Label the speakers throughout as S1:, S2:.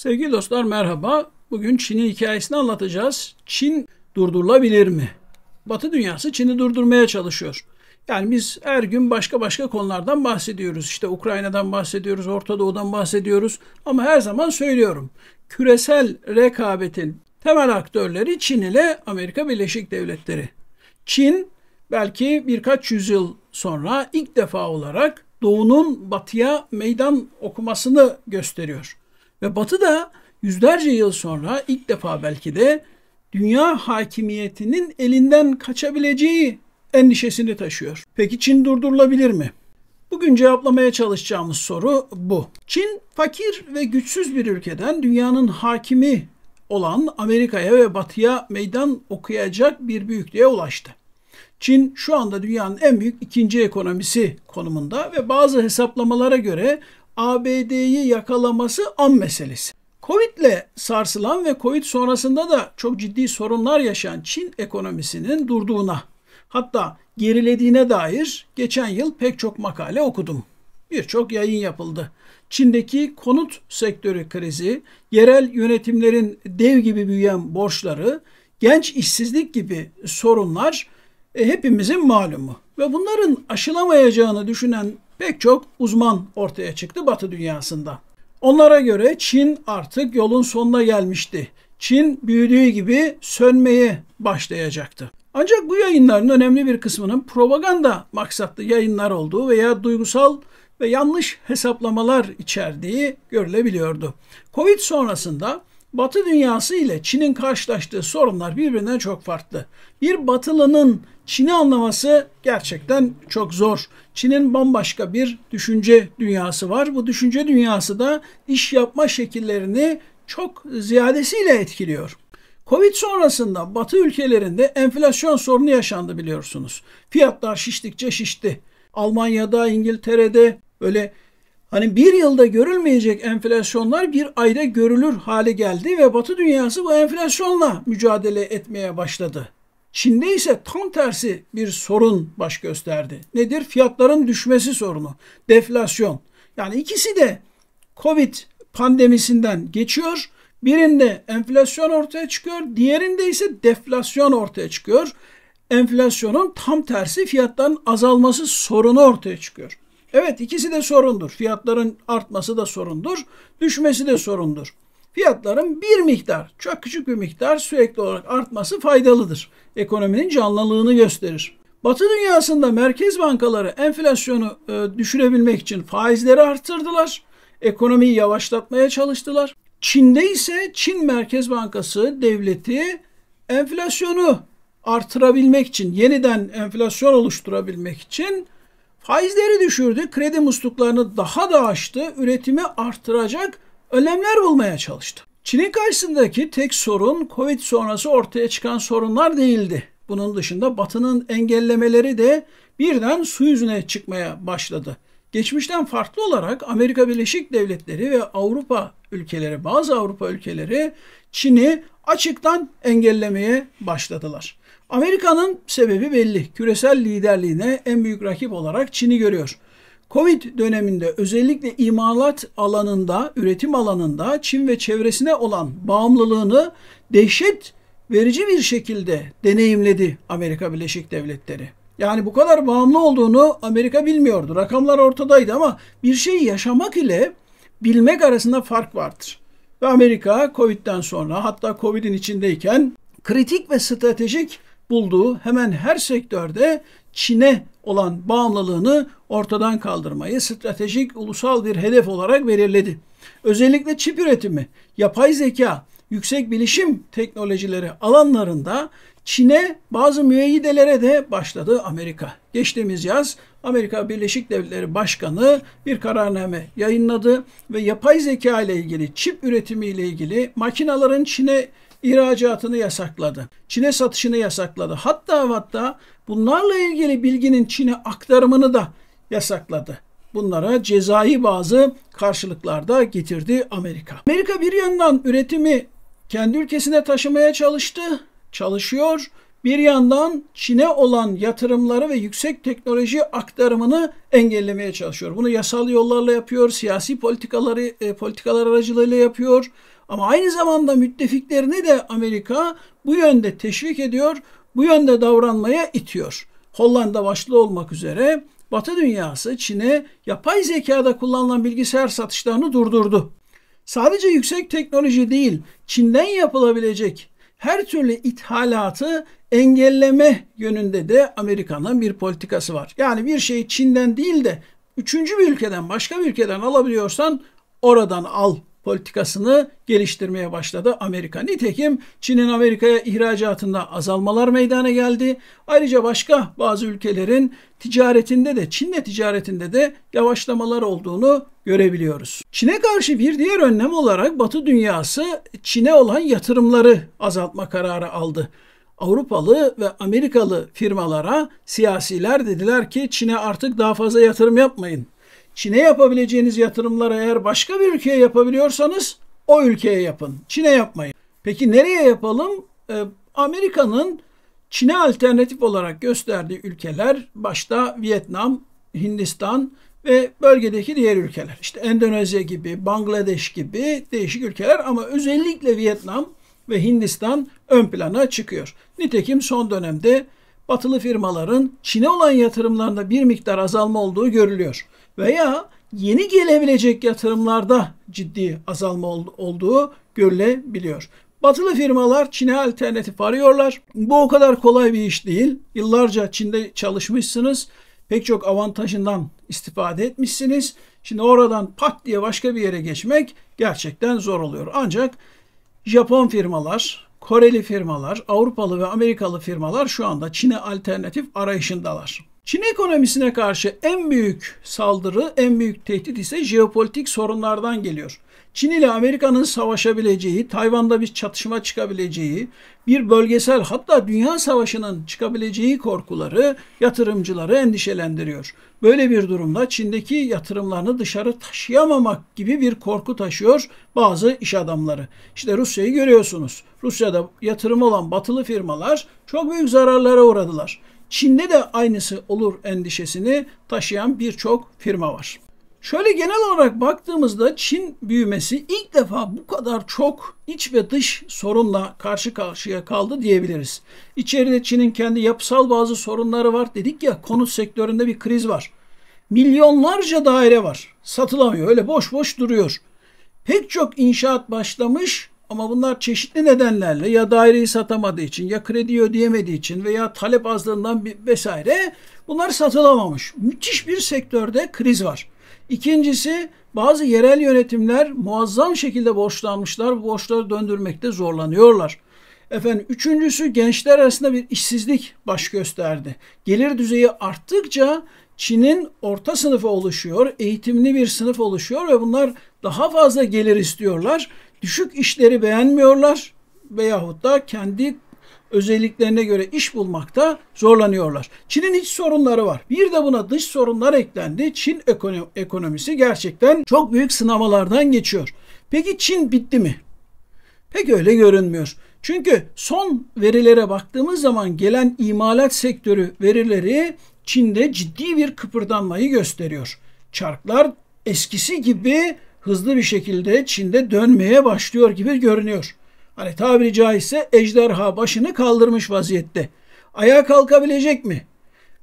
S1: Sevgili dostlar merhaba. Bugün Çin'in hikayesini anlatacağız. Çin durdurulabilir mi? Batı dünyası Çin'i durdurmaya çalışıyor. Yani biz her gün başka başka konulardan bahsediyoruz. İşte Ukrayna'dan bahsediyoruz, Orta Doğu'dan bahsediyoruz. Ama her zaman söylüyorum. Küresel rekabetin temel aktörleri Çin ile Amerika Birleşik Devletleri. Çin belki birkaç yüzyıl sonra ilk defa olarak doğunun batıya meydan okumasını gösteriyor. Ve Batı da yüzlerce yıl sonra ilk defa belki de dünya hakimiyetinin elinden kaçabileceği endişesini taşıyor. Peki Çin durdurulabilir mi? Bugün cevaplamaya çalışacağımız soru bu. Çin fakir ve güçsüz bir ülkeden dünyanın hakimi olan Amerika'ya ve Batı'ya meydan okuyacak bir büyüklüğe ulaştı. Çin şu anda dünyanın en büyük ikinci ekonomisi konumunda ve bazı hesaplamalara göre ABD'yi yakalaması an meselesi. Covid ile sarsılan ve Covid sonrasında da çok ciddi sorunlar yaşayan Çin ekonomisinin durduğuna hatta gerilediğine dair geçen yıl pek çok makale okudum. Birçok yayın yapıldı. Çin'deki konut sektörü krizi, yerel yönetimlerin dev gibi büyüyen borçları, genç işsizlik gibi sorunlar e, hepimizin malumu. Ve bunların aşılamayacağını düşünen pek çok uzman ortaya çıktı Batı dünyasında. Onlara göre Çin artık yolun sonuna gelmişti. Çin büyüdüğü gibi sönmeye başlayacaktı. Ancak bu yayınların önemli bir kısmının propaganda maksatlı yayınlar olduğu veya duygusal ve yanlış hesaplamalar içerdiği görülebiliyordu. Covid sonrasında Batı dünyası ile Çin'in karşılaştığı sorunlar birbirinden çok farklı. Bir Batılının Çin'i anlaması gerçekten çok zor. Çin'in bambaşka bir düşünce dünyası var. Bu düşünce dünyası da iş yapma şekillerini çok ziyadesiyle etkiliyor. Covid sonrasında Batı ülkelerinde enflasyon sorunu yaşandı biliyorsunuz. Fiyatlar şiştikçe şişti. Almanya'da, İngiltere'de böyle hani bir yılda görülmeyecek enflasyonlar bir ayda görülür hale geldi ve Batı dünyası bu enflasyonla mücadele etmeye başladı. Çin'de ise tam tersi bir sorun baş gösterdi. Nedir? Fiyatların düşmesi sorunu, deflasyon. Yani ikisi de Covid pandemisinden geçiyor. Birinde enflasyon ortaya çıkıyor, diğerinde ise deflasyon ortaya çıkıyor. Enflasyonun tam tersi fiyatların azalması sorunu ortaya çıkıyor. Evet ikisi de sorundur. Fiyatların artması da sorundur, düşmesi de sorundur fiyatların bir miktar, çok küçük bir miktar sürekli olarak artması faydalıdır. Ekonominin canlılığını gösterir. Batı dünyasında merkez bankaları enflasyonu e, düşürebilmek için faizleri arttırdılar. Ekonomiyi yavaşlatmaya çalıştılar. Çin'de ise Çin Merkez Bankası devleti enflasyonu artırabilmek için, yeniden enflasyon oluşturabilmek için faizleri düşürdü, kredi musluklarını daha da açtı, üretimi artıracak önlemler bulmaya çalıştı. Çin'in karşısındaki tek sorun Covid sonrası ortaya çıkan sorunlar değildi. Bunun dışında Batı'nın engellemeleri de birden su yüzüne çıkmaya başladı. Geçmişten farklı olarak Amerika Birleşik Devletleri ve Avrupa ülkeleri, bazı Avrupa ülkeleri Çin'i açıktan engellemeye başladılar. Amerika'nın sebebi belli. Küresel liderliğine en büyük rakip olarak Çin'i görüyor. Covid döneminde özellikle imalat alanında, üretim alanında Çin ve çevresine olan bağımlılığını dehşet verici bir şekilde deneyimledi Amerika Birleşik Devletleri. Yani bu kadar bağımlı olduğunu Amerika bilmiyordu. Rakamlar ortadaydı ama bir şeyi yaşamak ile bilmek arasında fark vardır. Ve Amerika Covid'den sonra hatta Covid'in içindeyken kritik ve stratejik bulduğu hemen her sektörde Çin'e olan bağımlılığını ortadan kaldırmayı stratejik ulusal bir hedef olarak belirledi. Özellikle çip üretimi, yapay zeka, yüksek bilişim teknolojileri alanlarında Çin'e bazı müeyyidelere de başladı Amerika. Geçtiğimiz yaz Amerika Birleşik Devletleri Başkanı bir kararname yayınladı ve yapay zeka ile ilgili, çip üretimi ile ilgili makinaların Çin'e ihracatını yasakladı. Çin'e satışını yasakladı. Hatta hatta bunlarla ilgili bilginin Çin'e aktarımını da yasakladı. Bunlara cezai bazı karşılıklarda getirdi Amerika. Amerika bir yandan üretimi kendi ülkesine taşımaya çalıştı, çalışıyor. Bir yandan Çin'e olan yatırımları ve yüksek teknoloji aktarımını engellemeye çalışıyor. Bunu yasal yollarla yapıyor, siyasi politikaları e, politikalar aracılığıyla yapıyor. Ama aynı zamanda müttefiklerini de Amerika bu yönde teşvik ediyor, bu yönde davranmaya itiyor. Hollanda başlı olmak üzere Batı dünyası Çin'e yapay zekada kullanılan bilgisayar satışlarını durdurdu. Sadece yüksek teknoloji değil, Çin'den yapılabilecek her türlü ithalatı engelleme yönünde de Amerika'nın bir politikası var. Yani bir şeyi Çin'den değil de üçüncü bir ülkeden, başka bir ülkeden alabiliyorsan oradan al politikasını geliştirmeye başladı Amerika. Nitekim Çin'in Amerika'ya ihracatında azalmalar meydana geldi. Ayrıca başka bazı ülkelerin ticaretinde de Çin'le ticaretinde de yavaşlamalar olduğunu görebiliyoruz. Çin'e karşı bir diğer önlem olarak Batı dünyası Çin'e olan yatırımları azaltma kararı aldı. Avrupalı ve Amerikalı firmalara siyasiler dediler ki Çin'e artık daha fazla yatırım yapmayın. Çin'e yapabileceğiniz yatırımları eğer başka bir ülkeye yapabiliyorsanız o ülkeye yapın. Çin'e yapmayın. Peki nereye yapalım? Ee, Amerika'nın Çin'e alternatif olarak gösterdiği ülkeler başta Vietnam, Hindistan ve bölgedeki diğer ülkeler. İşte Endonezya gibi, Bangladeş gibi değişik ülkeler ama özellikle Vietnam ve Hindistan ön plana çıkıyor. Nitekim son dönemde batılı firmaların Çin'e olan yatırımlarında bir miktar azalma olduğu görülüyor. Veya yeni gelebilecek yatırımlarda ciddi azalma olduğu görülebiliyor. Batılı firmalar Çin'e alternatif arıyorlar. Bu o kadar kolay bir iş değil. Yıllarca Çin'de çalışmışsınız. Pek çok avantajından istifade etmişsiniz. Şimdi oradan pat diye başka bir yere geçmek gerçekten zor oluyor. Ancak Japon firmalar, Koreli firmalar, Avrupalı ve Amerikalı firmalar şu anda Çin'e alternatif arayışındalar. Çin ekonomisine karşı en büyük saldırı, en büyük tehdit ise jeopolitik sorunlardan geliyor. Çin ile Amerika'nın savaşabileceği, Tayvan'da bir çatışma çıkabileceği, bir bölgesel hatta dünya savaşının çıkabileceği korkuları yatırımcıları endişelendiriyor. Böyle bir durumda Çin'deki yatırımlarını dışarı taşıyamamak gibi bir korku taşıyor bazı iş adamları. İşte Rusya'yı görüyorsunuz. Rusya'da yatırım olan batılı firmalar çok büyük zararlara uğradılar. Çin'de de aynısı olur endişesini taşıyan birçok firma var. Şöyle genel olarak baktığımızda Çin büyümesi ilk defa bu kadar çok iç ve dış sorunla karşı karşıya kaldı diyebiliriz. İçeride Çin'in kendi yapısal bazı sorunları var. Dedik ya konut sektöründe bir kriz var. Milyonlarca daire var. Satılamıyor. Öyle boş boş duruyor. Pek çok inşaat başlamış ama bunlar çeşitli nedenlerle ya daireyi satamadığı için ya kredi ödeyemediği için veya talep azlığından vesaire bunlar satılamamış. Müthiş bir sektörde kriz var. İkincisi bazı yerel yönetimler muazzam şekilde borçlanmışlar. Bu borçları döndürmekte zorlanıyorlar. Efendim üçüncüsü gençler arasında bir işsizlik baş gösterdi. Gelir düzeyi arttıkça Çin'in orta sınıfı oluşuyor, eğitimli bir sınıf oluşuyor ve bunlar daha fazla gelir istiyorlar. Düşük işleri beğenmiyorlar veyahut da kendi özelliklerine göre iş bulmakta zorlanıyorlar. Çin'in iç sorunları var. Bir de buna dış sorunlar eklendi. Çin ekonomisi gerçekten çok büyük sınavlardan geçiyor. Peki Çin bitti mi? Pek öyle görünmüyor. Çünkü son verilere baktığımız zaman gelen imalat sektörü verileri Çin'de ciddi bir kıpırdanmayı gösteriyor. Çarklar eskisi gibi hızlı bir şekilde Çin'de dönmeye başlıyor gibi görünüyor. Hani tabiri caizse ejderha başını kaldırmış vaziyette. Ayağa kalkabilecek mi?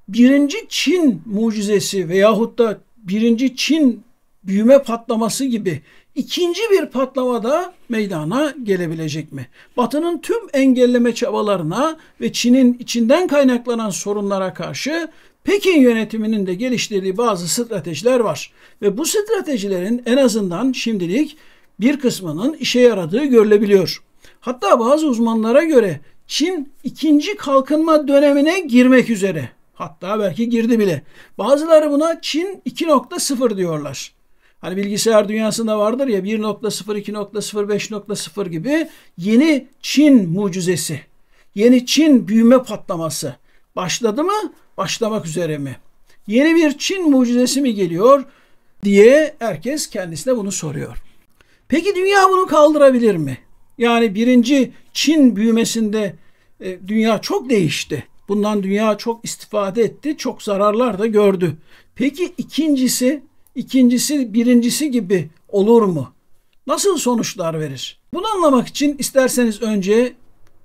S1: Birinci Çin mucizesi veyahut da birinci Çin büyüme patlaması gibi ikinci bir patlama da meydana gelebilecek mi? Batı'nın tüm engelleme çabalarına ve Çin'in içinden kaynaklanan sorunlara karşı Pekin yönetiminin de geliştirdiği bazı stratejiler var. Ve bu stratejilerin en azından şimdilik bir kısmının işe yaradığı görülebiliyor. Hatta bazı uzmanlara göre Çin ikinci kalkınma dönemine girmek üzere. Hatta belki girdi bile. Bazıları buna Çin 2.0 diyorlar. Hani bilgisayar dünyasında vardır ya 1.0, 2.0, 5.0 gibi yeni Çin mucizesi. Yeni Çin büyüme patlaması. Başladı mı? Başlamak üzere mi? Yeni bir Çin mucizesi mi geliyor diye herkes kendisine bunu soruyor. Peki dünya bunu kaldırabilir mi? Yani birinci Çin büyümesinde e, dünya çok değişti. Bundan dünya çok istifade etti, çok zararlar da gördü. Peki ikincisi, ikincisi birincisi gibi olur mu? Nasıl sonuçlar verir? Bunu anlamak için isterseniz önce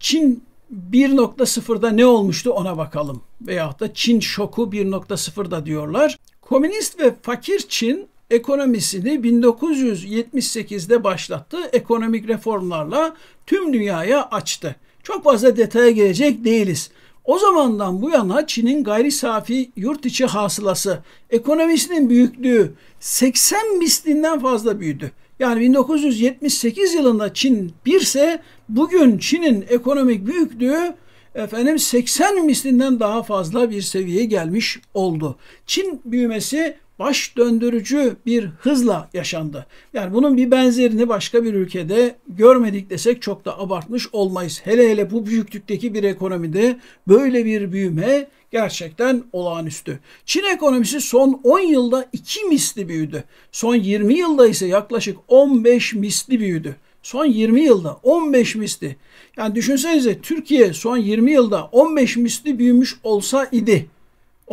S1: Çin 1.0'da ne olmuştu ona bakalım. Veyahut da Çin şoku 1.0'da diyorlar. Komünist ve fakir Çin ekonomisini 1978'de başlattı. Ekonomik reformlarla tüm dünyaya açtı. Çok fazla detaya gelecek değiliz. O zamandan bu yana Çin'in gayri safi yurt içi hasılası ekonomisinin büyüklüğü 80 mislinden fazla büyüdü. Yani 1978 yılında Çin 1 ise bugün Çin'in ekonomik büyüklüğü efendim 80 mislinden daha fazla bir seviyeye gelmiş oldu. Çin büyümesi baş döndürücü bir hızla yaşandı. Yani bunun bir benzerini başka bir ülkede görmedik desek çok da abartmış olmayız. Hele hele bu büyüklükteki bir ekonomide böyle bir büyüme gerçekten olağanüstü. Çin ekonomisi son 10 yılda 2 misli büyüdü. Son 20 yılda ise yaklaşık 15 misli büyüdü. Son 20 yılda 15 misli. Yani düşünsenize Türkiye son 20 yılda 15 misli büyümüş olsa idi.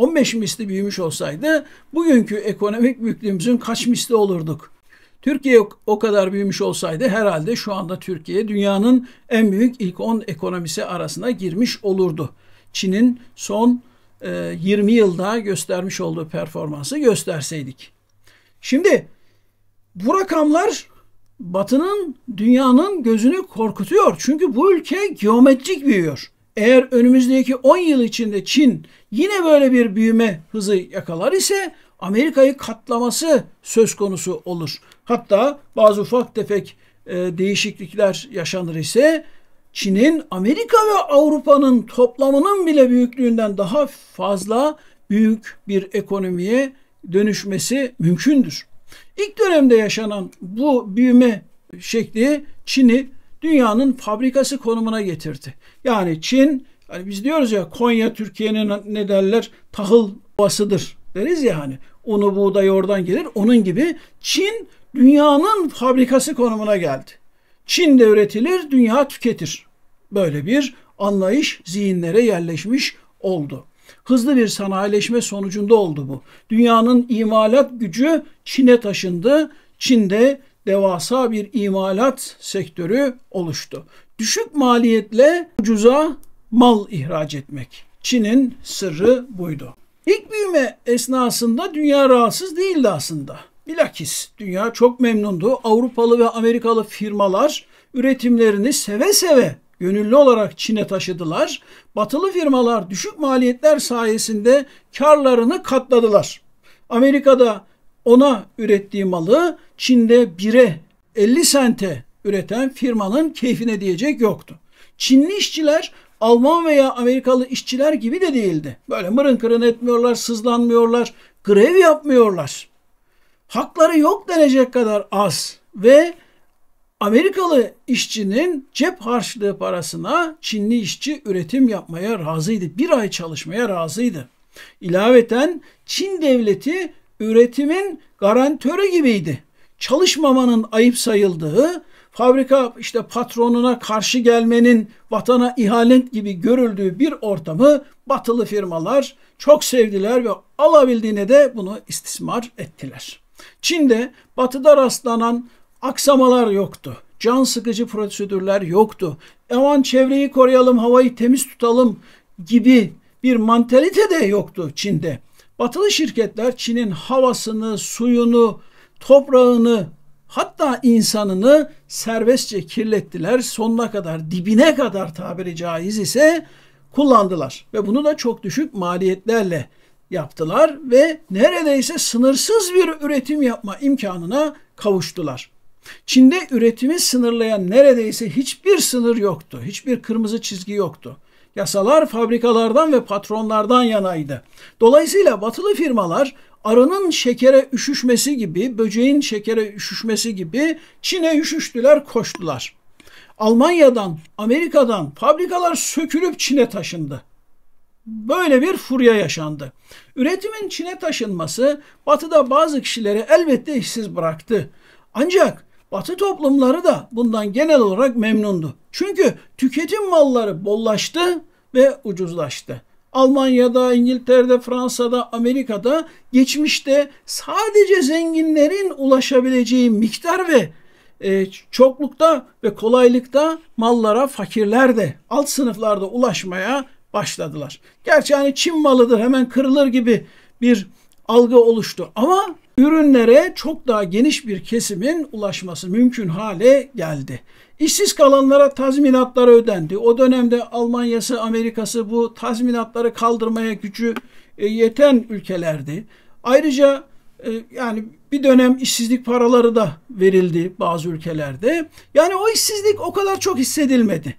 S1: 15 misli büyümüş olsaydı bugünkü ekonomik büyüklüğümüzün kaç misli olurduk? Türkiye o kadar büyümüş olsaydı herhalde şu anda Türkiye dünyanın en büyük ilk 10 ekonomisi arasına girmiş olurdu. Çin'in son 20 e, yılda göstermiş olduğu performansı gösterseydik. Şimdi bu rakamlar Batı'nın dünyanın gözünü korkutuyor. Çünkü bu ülke geometrik büyüyor eğer önümüzdeki 10 yıl içinde Çin yine böyle bir büyüme hızı yakalar ise Amerika'yı katlaması söz konusu olur. Hatta bazı ufak tefek e, değişiklikler yaşanır ise Çin'in Amerika ve Avrupa'nın toplamının bile büyüklüğünden daha fazla büyük bir ekonomiye dönüşmesi mümkündür. İlk dönemde yaşanan bu büyüme şekli Çin'i dünyanın fabrikası konumuna getirdi. Yani Çin hani biz diyoruz ya Konya Türkiye'nin ne derler tahıl basıdır deriz ya hani unu buğday oradan gelir. Onun gibi Çin dünyanın fabrikası konumuna geldi. Çin'de üretilir, dünya tüketir. Böyle bir anlayış zihinlere yerleşmiş oldu. Hızlı bir sanayileşme sonucunda oldu bu. Dünyanın imalat gücü Çin'e taşındı. Çin'de devasa bir imalat sektörü oluştu düşük maliyetle ucuza mal ihraç etmek. Çin'in sırrı buydu. İlk büyüme esnasında dünya rahatsız değildi aslında. Bilakis dünya çok memnundu. Avrupalı ve Amerikalı firmalar üretimlerini seve seve gönüllü olarak Çin'e taşıdılar. Batılı firmalar düşük maliyetler sayesinde karlarını katladılar. Amerika'da ona ürettiği malı Çin'de 1'e 50 sente üreten firmanın keyfine diyecek yoktu. Çinli işçiler Alman veya Amerikalı işçiler gibi de değildi. Böyle mırın kırın etmiyorlar, sızlanmıyorlar, grev yapmıyorlar. Hakları yok denecek kadar az ve Amerikalı işçinin cep harçlığı parasına Çinli işçi üretim yapmaya razıydı. Bir ay çalışmaya razıydı. İlaveten Çin devleti üretimin garantörü gibiydi. Çalışmamanın ayıp sayıldığı, fabrika işte patronuna karşı gelmenin vatana ihanet gibi görüldüğü bir ortamı batılı firmalar çok sevdiler ve alabildiğine de bunu istismar ettiler. Çin'de batıda rastlanan aksamalar yoktu. Can sıkıcı prosedürler yoktu. Aman çevreyi koruyalım, havayı temiz tutalım gibi bir mantalite de yoktu Çin'de. Batılı şirketler Çin'in havasını, suyunu, toprağını Hatta insanını serbestçe kirlettiler. Sonuna kadar, dibine kadar tabiri caiz ise kullandılar. Ve bunu da çok düşük maliyetlerle yaptılar ve neredeyse sınırsız bir üretim yapma imkanına kavuştular. Çin'de üretimi sınırlayan neredeyse hiçbir sınır yoktu. Hiçbir kırmızı çizgi yoktu. Yasalar fabrikalardan ve patronlardan yanaydı. Dolayısıyla batılı firmalar arının şekere üşüşmesi gibi, böceğin şekere üşüşmesi gibi Çin'e üşüştüler, koştular. Almanya'dan, Amerika'dan fabrikalar sökülüp Çin'e taşındı. Böyle bir furya yaşandı. Üretimin Çin'e taşınması Batı'da bazı kişileri elbette işsiz bıraktı. Ancak Batı toplumları da bundan genel olarak memnundu. Çünkü tüketim malları bollaştı ve ucuzlaştı. Almanya'da, İngiltere'de, Fransa'da, Amerika'da geçmişte sadece zenginlerin ulaşabileceği miktar ve e, çoklukta ve kolaylıkta mallara fakirler de alt sınıflarda ulaşmaya başladılar. Gerçi hani Çin malıdır hemen kırılır gibi bir algı oluştu ama ürünlere çok daha geniş bir kesimin ulaşması mümkün hale geldi. İşsiz kalanlara tazminatlar ödendi. O dönemde Almanya'sı, Amerika'sı bu tazminatları kaldırmaya gücü e, yeten ülkelerdi. Ayrıca e, yani bir dönem işsizlik paraları da verildi bazı ülkelerde. Yani o işsizlik o kadar çok hissedilmedi.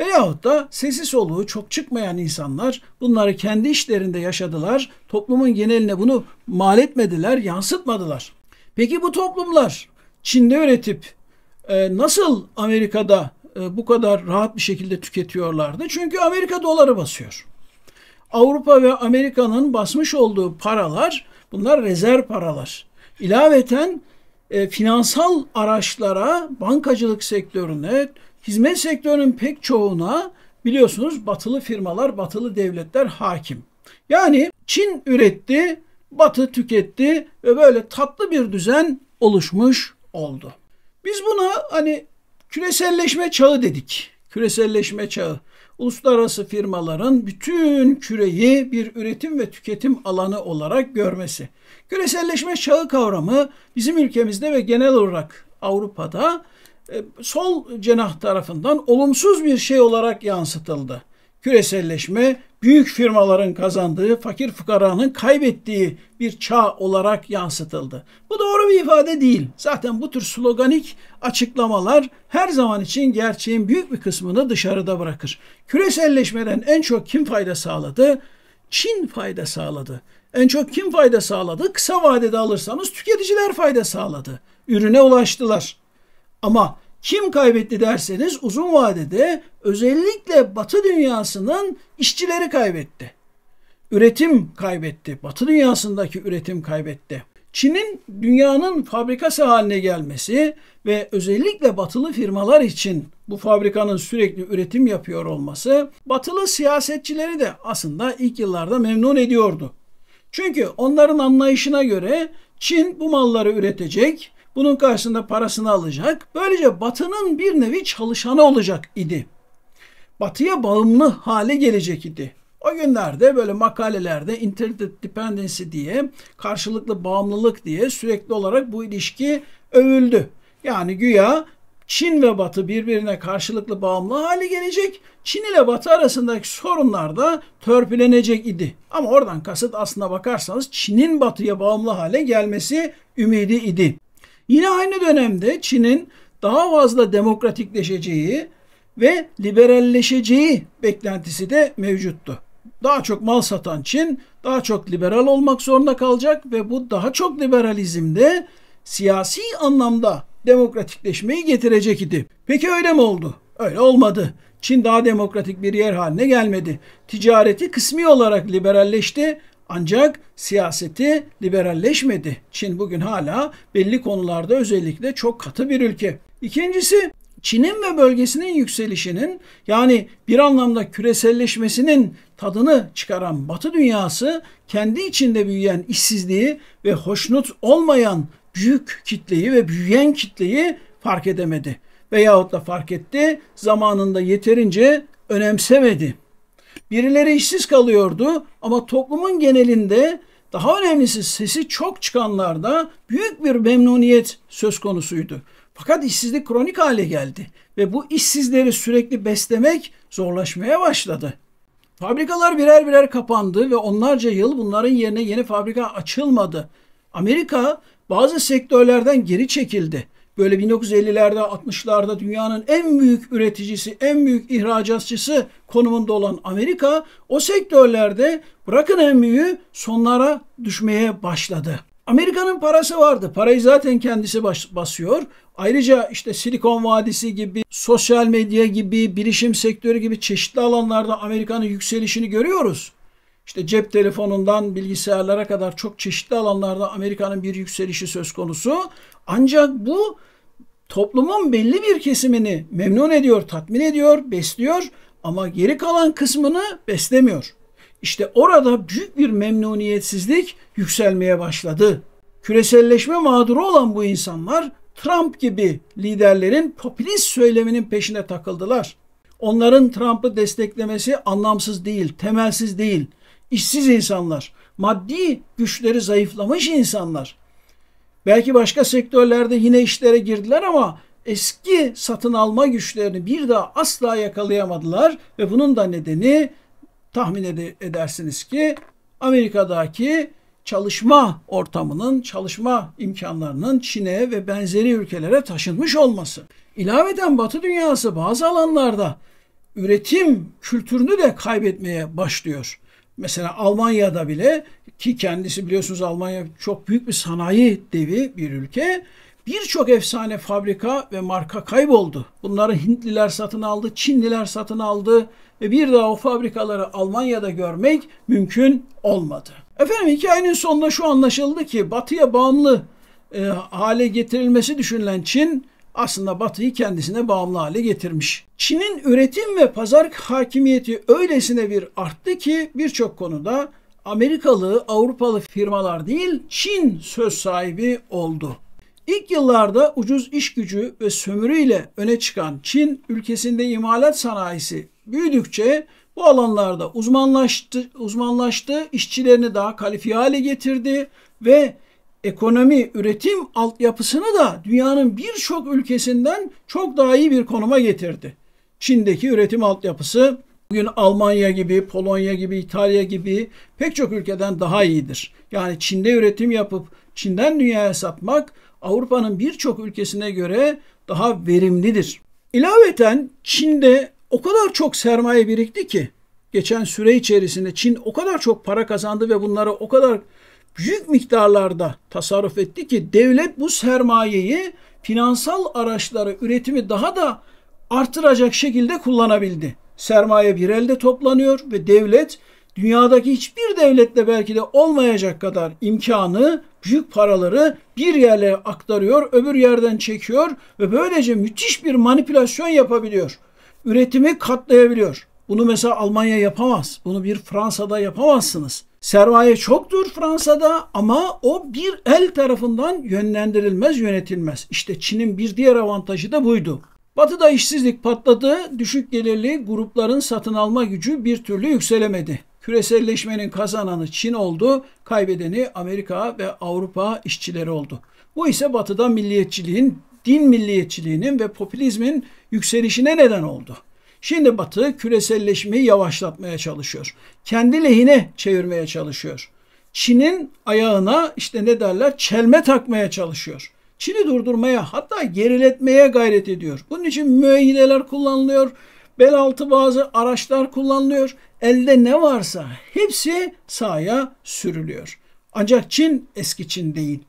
S1: Veyahut da sesi soluğu çok çıkmayan insanlar bunları kendi işlerinde yaşadılar. Toplumun geneline bunu mal etmediler, yansıtmadılar. Peki bu toplumlar Çin'de üretip ee, nasıl Amerika'da e, bu kadar rahat bir şekilde tüketiyorlardı? Çünkü Amerika doları basıyor. Avrupa ve Amerika'nın basmış olduğu paralar bunlar rezerv paralar. İlaveten e, finansal araçlara, bankacılık sektörüne, hizmet sektörünün pek çoğuna biliyorsunuz batılı firmalar, batılı devletler hakim. Yani Çin üretti, Batı tüketti ve böyle tatlı bir düzen oluşmuş oldu. Biz buna hani küreselleşme çağı dedik. Küreselleşme çağı. Uluslararası firmaların bütün küreyi bir üretim ve tüketim alanı olarak görmesi. Küreselleşme çağı kavramı bizim ülkemizde ve genel olarak Avrupa'da e, sol cenah tarafından olumsuz bir şey olarak yansıtıldı küreselleşme büyük firmaların kazandığı, fakir fukaranın kaybettiği bir çağ olarak yansıtıldı. Bu doğru bir ifade değil. Zaten bu tür sloganik açıklamalar her zaman için gerçeğin büyük bir kısmını dışarıda bırakır. Küreselleşmeden en çok kim fayda sağladı? Çin fayda sağladı. En çok kim fayda sağladı? Kısa vadede alırsanız tüketiciler fayda sağladı. Ürüne ulaştılar. Ama kim kaybetti derseniz uzun vadede özellikle Batı dünyasının işçileri kaybetti. Üretim kaybetti. Batı dünyasındaki üretim kaybetti. Çin'in dünyanın fabrikası haline gelmesi ve özellikle batılı firmalar için bu fabrikanın sürekli üretim yapıyor olması batılı siyasetçileri de aslında ilk yıllarda memnun ediyordu. Çünkü onların anlayışına göre Çin bu malları üretecek, bunun karşısında parasını alacak. Böylece Batı'nın bir nevi çalışanı olacak idi. Batı'ya bağımlı hale gelecek idi. O günlerde böyle makalelerde internet dependency diye karşılıklı bağımlılık diye sürekli olarak bu ilişki övüldü. Yani güya Çin ve Batı birbirine karşılıklı bağımlı hale gelecek. Çin ile Batı arasındaki sorunlar da törpülenecek idi. Ama oradan kasıt aslına bakarsanız Çin'in Batı'ya bağımlı hale gelmesi ümidi idi. Yine aynı dönemde Çin'in daha fazla demokratikleşeceği ve liberalleşeceği beklentisi de mevcuttu. Daha çok mal satan Çin daha çok liberal olmak zorunda kalacak ve bu daha çok liberalizmde siyasi anlamda demokratikleşmeyi getirecek idi. Peki öyle mi oldu? Öyle olmadı. Çin daha demokratik bir yer haline gelmedi. Ticareti kısmi olarak liberalleşti ancak siyaseti liberalleşmedi. Çin bugün hala belli konularda özellikle çok katı bir ülke. İkincisi Çin'in ve bölgesinin yükselişinin yani bir anlamda küreselleşmesinin tadını çıkaran Batı dünyası kendi içinde büyüyen işsizliği ve hoşnut olmayan büyük kitleyi ve büyüyen kitleyi fark edemedi. Veyahut da fark etti zamanında yeterince önemsemedi. Birileri işsiz kalıyordu ama toplumun genelinde daha önemlisi sesi çok çıkanlarda büyük bir memnuniyet söz konusuydu. Fakat işsizlik kronik hale geldi ve bu işsizleri sürekli beslemek zorlaşmaya başladı. Fabrikalar birer birer kapandı ve onlarca yıl bunların yerine yeni fabrika açılmadı. Amerika bazı sektörlerden geri çekildi böyle 1950'lerde 60'larda dünyanın en büyük üreticisi, en büyük ihracatçısı konumunda olan Amerika o sektörlerde bırakın en büyüğü sonlara düşmeye başladı. Amerika'nın parası vardı. Parayı zaten kendisi bas- basıyor. Ayrıca işte Silikon Vadisi gibi, sosyal medya gibi, bilişim sektörü gibi çeşitli alanlarda Amerika'nın yükselişini görüyoruz. İşte cep telefonundan bilgisayarlara kadar çok çeşitli alanlarda Amerika'nın bir yükselişi söz konusu. Ancak bu toplumun belli bir kesimini memnun ediyor, tatmin ediyor, besliyor ama geri kalan kısmını beslemiyor. İşte orada büyük bir memnuniyetsizlik yükselmeye başladı. Küreselleşme mağduru olan bu insanlar Trump gibi liderlerin popülist söyleminin peşine takıldılar. Onların Trump'ı desteklemesi anlamsız değil, temelsiz değil. İşsiz insanlar, maddi güçleri zayıflamış insanlar, Belki başka sektörlerde yine işlere girdiler ama eski satın alma güçlerini bir daha asla yakalayamadılar ve bunun da nedeni tahmin edersiniz ki Amerika'daki çalışma ortamının, çalışma imkanlarının Çin'e ve benzeri ülkelere taşınmış olması. İlaveten Batı dünyası bazı alanlarda üretim kültürünü de kaybetmeye başlıyor. Mesela Almanya'da bile ki kendisi biliyorsunuz Almanya çok büyük bir sanayi devi bir ülke. Birçok efsane fabrika ve marka kayboldu. Bunları Hintliler satın aldı, Çinliler satın aldı ve bir daha o fabrikaları Almanya'da görmek mümkün olmadı. Efendim hikayenin sonunda şu anlaşıldı ki batıya bağımlı e, hale getirilmesi düşünülen Çin aslında Batı'yı kendisine bağımlı hale getirmiş. Çin'in üretim ve pazar hakimiyeti öylesine bir arttı ki birçok konuda Amerikalı, Avrupalı firmalar değil, Çin söz sahibi oldu. İlk yıllarda ucuz iş gücü ve sömürüyle öne çıkan Çin ülkesinde imalat sanayisi büyüdükçe bu alanlarda uzmanlaştı, uzmanlaştı, işçilerini daha kalifiye hale getirdi ve ekonomi, üretim altyapısını da dünyanın birçok ülkesinden çok daha iyi bir konuma getirdi. Çin'deki üretim altyapısı Bugün Almanya gibi, Polonya gibi, İtalya gibi pek çok ülkeden daha iyidir. Yani Çin'de üretim yapıp Çin'den dünyaya satmak Avrupa'nın birçok ülkesine göre daha verimlidir. İlaveten Çin'de o kadar çok sermaye birikti ki geçen süre içerisinde Çin o kadar çok para kazandı ve bunları o kadar büyük miktarlarda tasarruf etti ki devlet bu sermayeyi finansal araçları üretimi daha da artıracak şekilde kullanabildi sermaye bir elde toplanıyor ve devlet dünyadaki hiçbir devletle belki de olmayacak kadar imkanı, büyük paraları bir yerlere aktarıyor, öbür yerden çekiyor ve böylece müthiş bir manipülasyon yapabiliyor. Üretimi katlayabiliyor. Bunu mesela Almanya yapamaz. Bunu bir Fransa'da yapamazsınız. Sermaye çoktur Fransa'da ama o bir el tarafından yönlendirilmez, yönetilmez. İşte Çin'in bir diğer avantajı da buydu. Batı'da işsizlik patladı, düşük gelirli grupların satın alma gücü bir türlü yükselemedi. Küreselleşmenin kazananı Çin oldu, kaybedeni Amerika ve Avrupa işçileri oldu. Bu ise Batı'da milliyetçiliğin, din milliyetçiliğinin ve popülizmin yükselişine neden oldu. Şimdi Batı küreselleşmeyi yavaşlatmaya çalışıyor. Kendi lehine çevirmeye çalışıyor. Çin'in ayağına işte ne derler çelme takmaya çalışıyor. Çin'i durdurmaya hatta geriletmeye gayret ediyor. Bunun için müeyyideler kullanılıyor. Bel altı bazı araçlar kullanılıyor. Elde ne varsa hepsi sahaya sürülüyor. Ancak Çin eski Çin değil.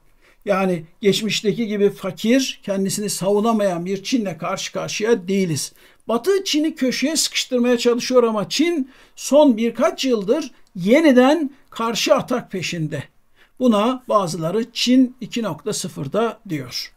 S1: Yani geçmişteki gibi fakir, kendisini savunamayan bir Çin'le karşı karşıya değiliz. Batı Çin'i köşeye sıkıştırmaya çalışıyor ama Çin son birkaç yıldır yeniden karşı atak peşinde. Buna bazıları Çin 2.0'da diyor.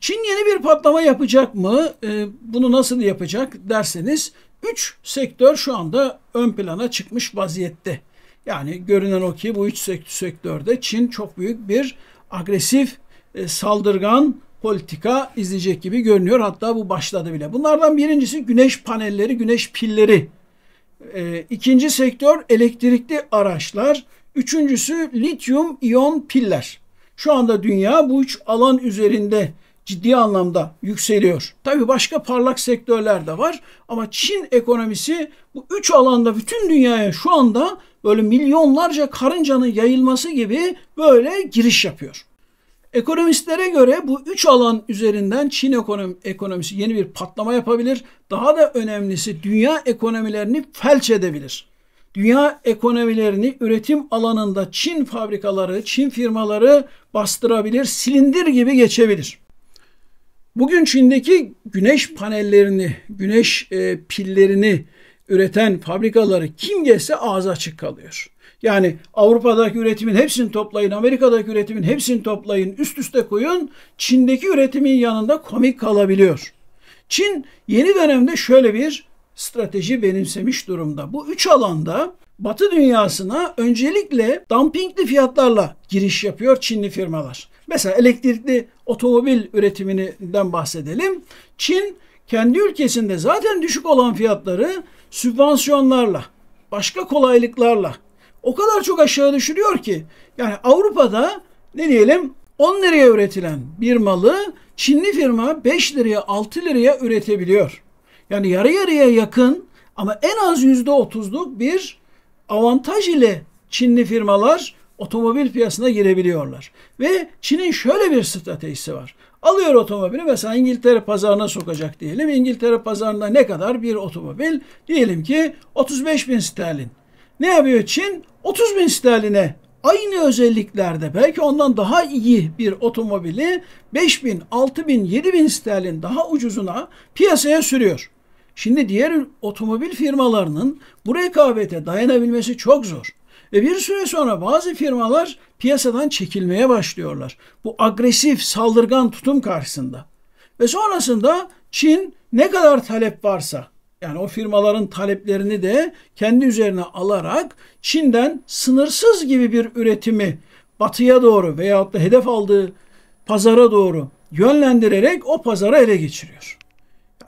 S1: Çin yeni bir patlama yapacak mı? Ee, bunu nasıl yapacak derseniz 3 sektör şu anda ön plana çıkmış vaziyette. Yani görünen o ki bu 3 sektörde Çin çok büyük bir agresif, e, saldırgan politika izleyecek gibi görünüyor. Hatta bu başladı bile. Bunlardan birincisi güneş panelleri, güneş pilleri. Ee, ikinci sektör elektrikli araçlar. Üçüncüsü lityum iyon piller. Şu anda dünya bu üç alan üzerinde ciddi anlamda yükseliyor. Tabii başka parlak sektörler de var ama Çin ekonomisi bu üç alanda bütün dünyaya şu anda böyle milyonlarca karıncanın yayılması gibi böyle giriş yapıyor. Ekonomistlere göre bu üç alan üzerinden Çin ekonomi, ekonomisi yeni bir patlama yapabilir. Daha da önemlisi dünya ekonomilerini felç edebilir dünya ekonomilerini üretim alanında Çin fabrikaları, Çin firmaları bastırabilir, silindir gibi geçebilir. Bugün Çin'deki güneş panellerini, güneş e, pillerini üreten fabrikaları kim geçse ağzı açık kalıyor. Yani Avrupa'daki üretimin hepsini toplayın, Amerika'daki üretimin hepsini toplayın, üst üste koyun. Çin'deki üretimin yanında komik kalabiliyor. Çin yeni dönemde şöyle bir strateji benimsemiş durumda. Bu üç alanda Batı dünyasına öncelikle dumpingli fiyatlarla giriş yapıyor Çinli firmalar. Mesela elektrikli otomobil üretiminden bahsedelim. Çin kendi ülkesinde zaten düşük olan fiyatları sübvansiyonlarla, başka kolaylıklarla o kadar çok aşağı düşürüyor ki yani Avrupa'da ne diyelim 10 liraya üretilen bir malı Çinli firma 5 liraya 6 liraya üretebiliyor. Yani yarı yarıya yakın ama en az yüzde otuzluk bir avantaj ile Çinli firmalar otomobil piyasına girebiliyorlar. Ve Çin'in şöyle bir stratejisi var. Alıyor otomobili mesela İngiltere pazarına sokacak diyelim. İngiltere pazarında ne kadar bir otomobil? Diyelim ki 35 bin sterlin. Ne yapıyor Çin? 30 bin sterline aynı özelliklerde belki ondan daha iyi bir otomobili 5 bin, 6 bin, 7 bin sterlin daha ucuzuna piyasaya sürüyor. Şimdi diğer otomobil firmalarının bu rekabete dayanabilmesi çok zor. Ve bir süre sonra bazı firmalar piyasadan çekilmeye başlıyorlar. Bu agresif, saldırgan tutum karşısında. Ve sonrasında Çin ne kadar talep varsa yani o firmaların taleplerini de kendi üzerine alarak Çin'den sınırsız gibi bir üretimi batıya doğru veyahut da hedef aldığı pazara doğru yönlendirerek o pazara ele geçiriyor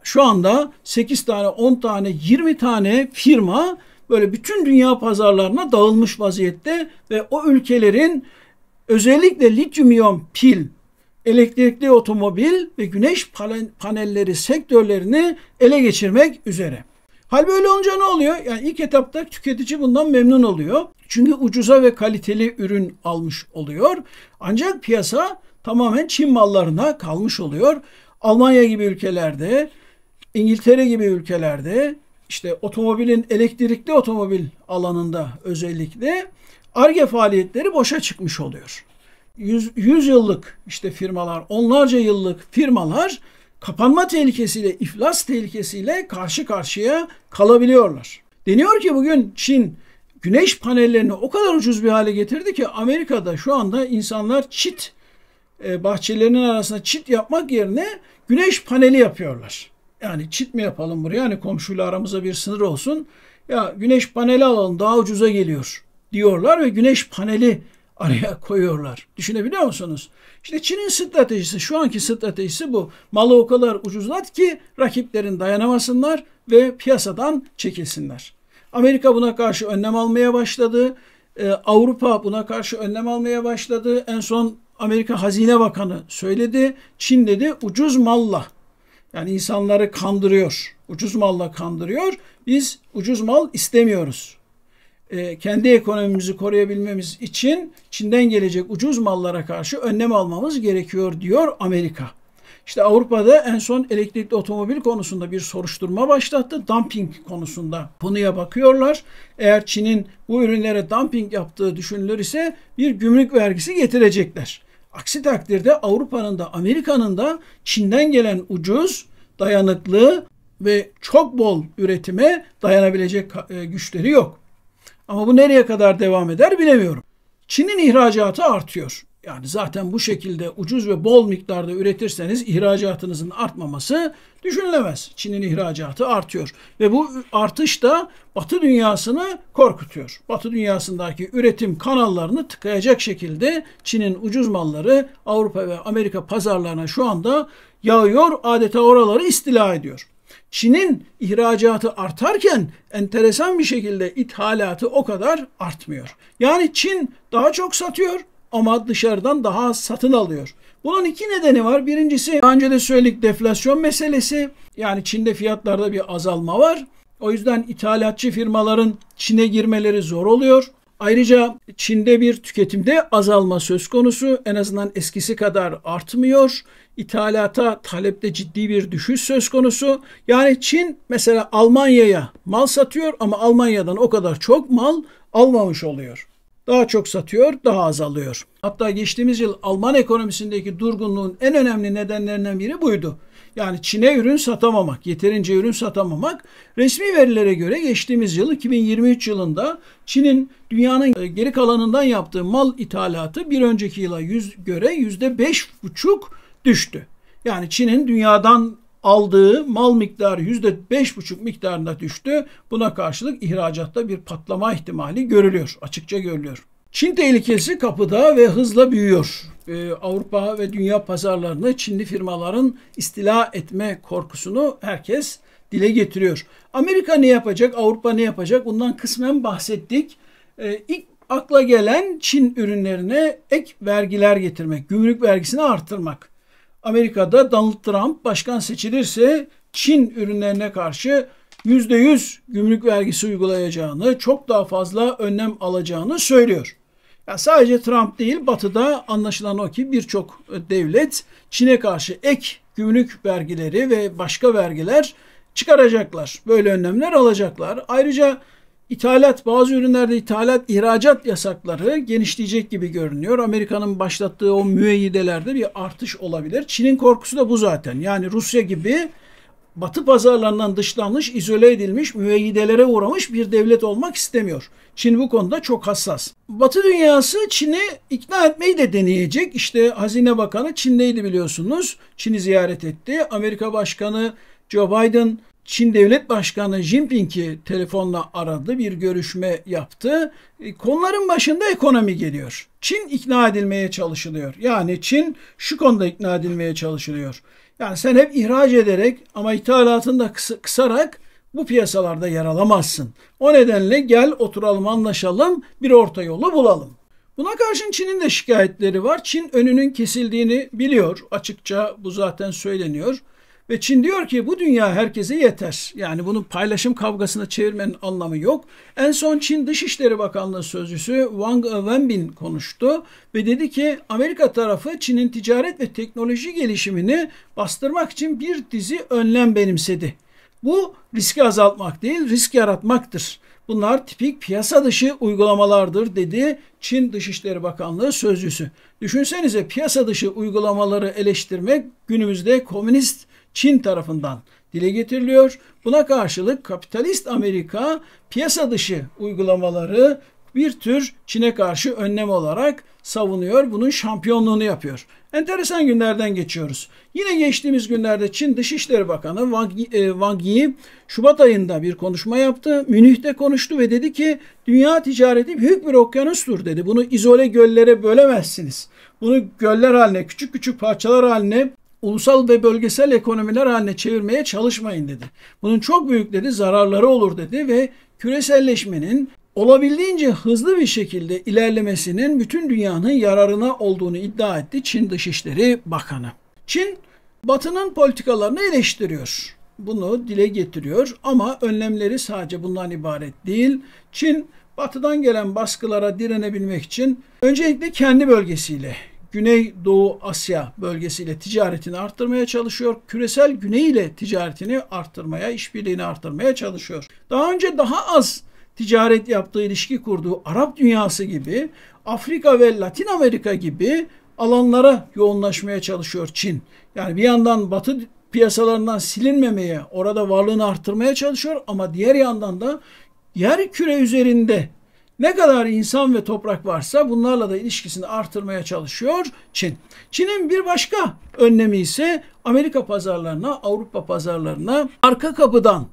S1: şu anda 8 tane, 10 tane, 20 tane firma böyle bütün dünya pazarlarına dağılmış vaziyette ve o ülkelerin özellikle lityum iyon pil, elektrikli otomobil ve güneş panelleri sektörlerini ele geçirmek üzere. Hal böyle olunca ne oluyor? Yani ilk etapta tüketici bundan memnun oluyor. Çünkü ucuza ve kaliteli ürün almış oluyor. Ancak piyasa tamamen Çin mallarına kalmış oluyor. Almanya gibi ülkelerde İngiltere gibi ülkelerde işte otomobilin elektrikli otomobil alanında özellikle ARGE faaliyetleri boşa çıkmış oluyor. 100, 100 yıllık işte firmalar, onlarca yıllık firmalar kapanma tehlikesiyle, iflas tehlikesiyle karşı karşıya kalabiliyorlar. Deniyor ki bugün Çin güneş panellerini o kadar ucuz bir hale getirdi ki Amerika'da şu anda insanlar çit e, bahçelerinin arasında çit yapmak yerine güneş paneli yapıyorlar. Yani çit mi yapalım buraya? Yani komşuyla aramıza bir sınır olsun. Ya güneş paneli alalım daha ucuza geliyor diyorlar ve güneş paneli araya koyuyorlar. Düşünebiliyor musunuz? İşte Çin'in stratejisi, şu anki stratejisi bu. Malı o kadar ucuzlat ki rakiplerin dayanamasınlar ve piyasadan çekilsinler. Amerika buna karşı önlem almaya başladı. Ee, Avrupa buna karşı önlem almaya başladı. En son Amerika Hazine Bakanı söyledi. Çin dedi ucuz malla yani insanları kandırıyor. Ucuz malla kandırıyor. Biz ucuz mal istemiyoruz. E, kendi ekonomimizi koruyabilmemiz için Çin'den gelecek ucuz mallara karşı önlem almamız gerekiyor diyor Amerika. İşte Avrupa'da en son elektrikli otomobil konusunda bir soruşturma başlattı. Dumping konusunda konuya bakıyorlar. Eğer Çin'in bu ürünlere dumping yaptığı düşünülür ise bir gümrük vergisi getirecekler. Aksi takdirde Avrupa'nın da Amerika'nın da Çin'den gelen ucuz, dayanıklı ve çok bol üretime dayanabilecek e, güçleri yok. Ama bu nereye kadar devam eder bilemiyorum. Çin'in ihracatı artıyor yani zaten bu şekilde ucuz ve bol miktarda üretirseniz ihracatınızın artmaması düşünülemez. Çin'in ihracatı artıyor ve bu artış da Batı dünyasını korkutuyor. Batı dünyasındaki üretim kanallarını tıkayacak şekilde Çin'in ucuz malları Avrupa ve Amerika pazarlarına şu anda yağıyor, adeta oraları istila ediyor. Çin'in ihracatı artarken enteresan bir şekilde ithalatı o kadar artmıyor. Yani Çin daha çok satıyor ama dışarıdan daha az satın alıyor. Bunun iki nedeni var. Birincisi daha önce de söyledik deflasyon meselesi. Yani Çin'de fiyatlarda bir azalma var. O yüzden ithalatçı firmaların Çin'e girmeleri zor oluyor. Ayrıca Çin'de bir tüketimde azalma söz konusu. En azından eskisi kadar artmıyor. İthalata talepte ciddi bir düşüş söz konusu. Yani Çin mesela Almanya'ya mal satıyor ama Almanya'dan o kadar çok mal almamış oluyor. Daha çok satıyor, daha az alıyor. Hatta geçtiğimiz yıl Alman ekonomisindeki durgunluğun en önemli nedenlerinden biri buydu. Yani Çin'e ürün satamamak, yeterince ürün satamamak. Resmi verilere göre geçtiğimiz yıl 2023 yılında Çin'in dünyanın e, geri kalanından yaptığı mal ithalatı bir önceki yıla yüz göre yüzde beş buçuk düştü. Yani Çin'in dünyadan aldığı mal miktarı yüzde beş buçuk miktarına düştü. Buna karşılık ihracatta bir patlama ihtimali görülüyor. Açıkça görülüyor. Çin tehlikesi kapıda ve hızla büyüyor. Ee, Avrupa ve dünya pazarlarını Çinli firmaların istila etme korkusunu herkes dile getiriyor. Amerika ne yapacak, Avrupa ne yapacak bundan kısmen bahsettik. Ee, ilk akla gelen Çin ürünlerine ek vergiler getirmek, gümrük vergisini artırmak. Amerika'da Donald Trump başkan seçilirse Çin ürünlerine karşı %100 gümrük vergisi uygulayacağını, çok daha fazla önlem alacağını söylüyor. Ya sadece Trump değil, Batı'da anlaşılan o ki birçok devlet Çin'e karşı ek gümrük vergileri ve başka vergiler çıkaracaklar. Böyle önlemler alacaklar. Ayrıca İthalat, bazı ürünlerde ithalat, ihracat yasakları genişleyecek gibi görünüyor. Amerika'nın başlattığı o müeyyidelerde bir artış olabilir. Çin'in korkusu da bu zaten. Yani Rusya gibi batı pazarlarından dışlanmış, izole edilmiş, müeyyidelere uğramış bir devlet olmak istemiyor. Çin bu konuda çok hassas. Batı dünyası Çin'i ikna etmeyi de deneyecek. İşte Hazine Bakanı Çin'deydi biliyorsunuz. Çin'i ziyaret etti. Amerika Başkanı Joe Biden Çin Devlet Başkanı Jinping'i telefonla aradı, bir görüşme yaptı. E, konuların başında ekonomi geliyor. Çin ikna edilmeye çalışılıyor. Yani Çin şu konuda ikna edilmeye çalışılıyor. Yani sen hep ihraç ederek ama ithalatını da kıs- kısarak bu piyasalarda yer alamazsın. O nedenle gel oturalım anlaşalım bir orta yolu bulalım. Buna karşın Çin'in de şikayetleri var. Çin önünün kesildiğini biliyor. Açıkça bu zaten söyleniyor. Ve Çin diyor ki bu dünya herkese yeter. Yani bunu paylaşım kavgasına çevirmenin anlamı yok. En son Çin Dışişleri Bakanlığı sözcüsü Wang Wenbin konuştu ve dedi ki Amerika tarafı Çin'in ticaret ve teknoloji gelişimini bastırmak için bir dizi önlem benimsedi. Bu riski azaltmak değil, risk yaratmaktır. Bunlar tipik piyasa dışı uygulamalardır dedi Çin Dışişleri Bakanlığı sözcüsü. Düşünsenize piyasa dışı uygulamaları eleştirmek günümüzde komünist Çin tarafından dile getiriliyor. Buna karşılık kapitalist Amerika piyasa dışı uygulamaları bir tür Çin'e karşı önlem olarak savunuyor. Bunun şampiyonluğunu yapıyor. Enteresan günlerden geçiyoruz. Yine geçtiğimiz günlerde Çin Dışişleri Bakanı Wang, e, Wang Yi Şubat ayında bir konuşma yaptı. Münih'te konuştu ve dedi ki dünya ticareti büyük bir okyanustur dedi. Bunu izole göllere bölemezsiniz. Bunu göller haline, küçük küçük parçalar haline ulusal ve bölgesel ekonomiler haline çevirmeye çalışmayın dedi. Bunun çok büyük dedi zararları olur dedi ve küreselleşmenin olabildiğince hızlı bir şekilde ilerlemesinin bütün dünyanın yararına olduğunu iddia etti Çin Dışişleri Bakanı. Çin Batı'nın politikalarını eleştiriyor. Bunu dile getiriyor ama önlemleri sadece bundan ibaret değil. Çin Batı'dan gelen baskılara direnebilmek için öncelikle kendi bölgesiyle Güneydoğu Asya bölgesiyle ticaretini arttırmaya çalışıyor. Küresel güney ile ticaretini arttırmaya, işbirliğini arttırmaya çalışıyor. Daha önce daha az ticaret yaptığı, ilişki kurduğu Arap dünyası gibi, Afrika ve Latin Amerika gibi alanlara yoğunlaşmaya çalışıyor Çin. Yani bir yandan Batı piyasalarından silinmemeye, orada varlığını arttırmaya çalışıyor ama diğer yandan da yer küre üzerinde ne kadar insan ve toprak varsa bunlarla da ilişkisini artırmaya çalışıyor Çin. Çin'in bir başka önlemi ise Amerika pazarlarına, Avrupa pazarlarına arka kapıdan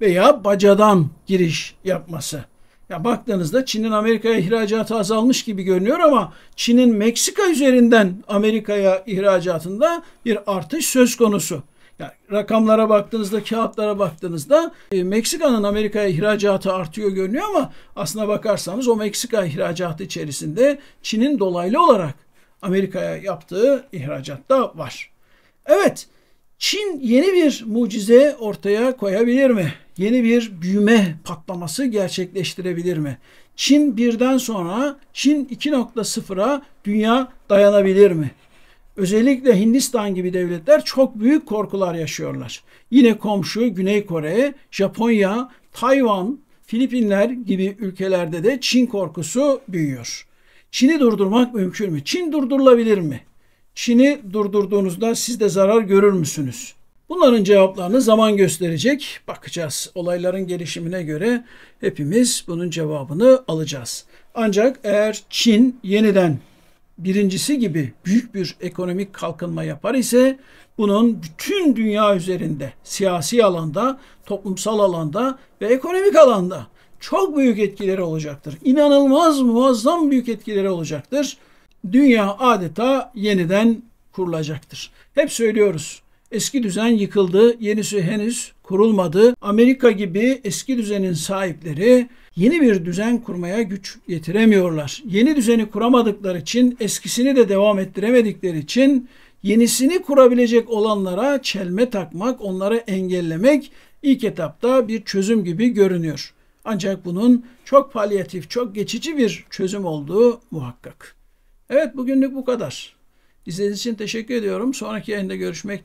S1: veya bacadan giriş yapması. Ya baktığınızda Çin'in Amerika'ya ihracatı azalmış gibi görünüyor ama Çin'in Meksika üzerinden Amerika'ya ihracatında bir artış söz konusu. Yani rakamlara baktığınızda, kağıtlara baktığınızda e, Meksika'nın Amerika'ya ihracatı artıyor görünüyor ama aslına bakarsanız o Meksika ihracatı içerisinde Çin'in dolaylı olarak Amerika'ya yaptığı ihracat da var. Evet, Çin yeni bir mucize ortaya koyabilir mi? Yeni bir büyüme patlaması gerçekleştirebilir mi? Çin birden sonra Çin 2.0'a dünya dayanabilir mi? özellikle Hindistan gibi devletler çok büyük korkular yaşıyorlar. Yine komşu Güney Kore, Japonya, Tayvan, Filipinler gibi ülkelerde de Çin korkusu büyüyor. Çin'i durdurmak mümkün mü? Çin durdurulabilir mi? Çin'i durdurduğunuzda siz de zarar görür müsünüz? Bunların cevaplarını zaman gösterecek. Bakacağız. Olayların gelişimine göre hepimiz bunun cevabını alacağız. Ancak eğer Çin yeniden birincisi gibi büyük bir ekonomik kalkınma yapar ise bunun bütün dünya üzerinde siyasi alanda, toplumsal alanda ve ekonomik alanda çok büyük etkileri olacaktır. İnanılmaz muazzam büyük etkileri olacaktır. Dünya adeta yeniden kurulacaktır. Hep söylüyoruz. Eski düzen yıkıldı, yenisi henüz kurulmadı. Amerika gibi eski düzenin sahipleri yeni bir düzen kurmaya güç yetiremiyorlar. Yeni düzeni kuramadıkları için, eskisini de devam ettiremedikleri için yenisini kurabilecek olanlara çelme takmak, onları engellemek ilk etapta bir çözüm gibi görünüyor. Ancak bunun çok palyatif, çok geçici bir çözüm olduğu muhakkak. Evet bugünlük bu kadar. İzlediğiniz için teşekkür ediyorum. Sonraki yayında görüşmek